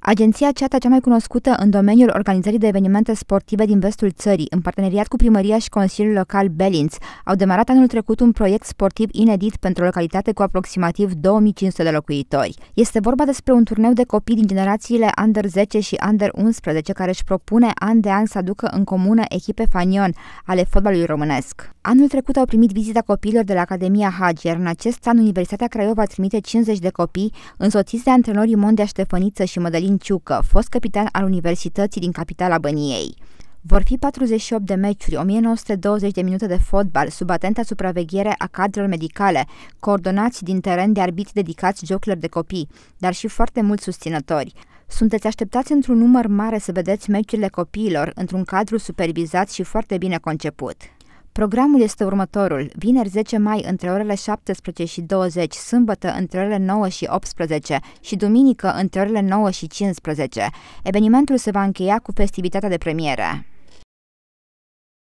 Agenția Ceata, cea mai cunoscută în domeniul organizării de evenimente sportive din vestul țării, în parteneriat cu primăria și Consiliul Local Belinț, au demarat anul trecut un proiect sportiv inedit pentru o localitate cu aproximativ 2500 de locuitori. Este vorba despre un turneu de copii din generațiile Under 10 și Under 11, care își propune an de an să aducă în comună echipe fanion ale fotbalului românesc. Anul trecut au primit vizita copiilor de la Academia Hagi, iar în acest an Universitatea Craiova trimite 50 de copii însoțiți de antrenorii Mondea Ștefăniță și Mădălin Florin Ciucă, fost capitan al Universității din capitala Băniei. Vor fi 48 de meciuri, 1920 de minute de fotbal, sub atenta supraveghere a cadrelor medicale, coordonați din teren de arbitri dedicați jocurilor de copii, dar și foarte mulți susținători. Sunteți așteptați într-un număr mare să vedeți meciurile copiilor într-un cadru supervizat și foarte bine conceput. Programul este următorul. Vineri 10 mai între orele 17 și 20, sâmbătă între orele 9 și 18 și duminică între orele 9 și 15. Evenimentul se va încheia cu festivitatea de premiere.